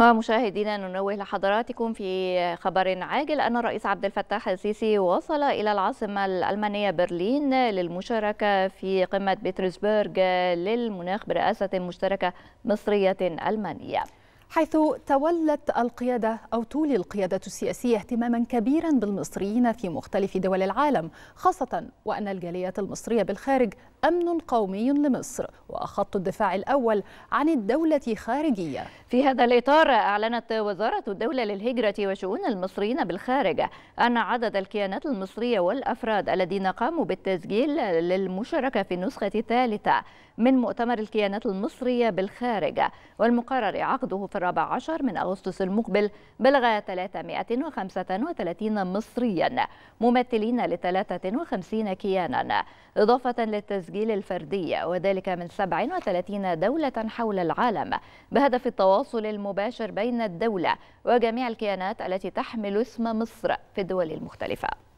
ومشاهدينا ننوه لحضراتكم في خبر عاجل أن الرئيس عبد الفتاح السيسي وصل إلى العاصمة الألمانية برلين للمشاركة في قمة بيترسبرغ للمناخ برئاسة مشتركة مصرية ألمانية حيث تولت القيادة أو تولي القيادة السياسية اهتماما كبيرا بالمصريين في مختلف دول العالم خاصة وأن الجاليات المصرية بالخارج أمن قومي لمصر وخط الدفاع الأول عن الدولة خارجية في هذا الإطار أعلنت وزارة الدولة للهجرة وشؤون المصريين بالخارج أن عدد الكيانات المصرية والأفراد الذين قاموا بالتسجيل للمشاركة في النسخة الثالثة من مؤتمر الكيانات المصرية بالخارج والمقرر عقده في الرابع عشر من أغسطس المقبل بلغ 335 مصريا ممثلين ل 53 كيانا إضافة للتسجيل الفردي وذلك من 37 دولة حول العالم بهدف التواصل المباشر بين الدولة وجميع الكيانات التي تحمل اسم مصر في الدول المختلفة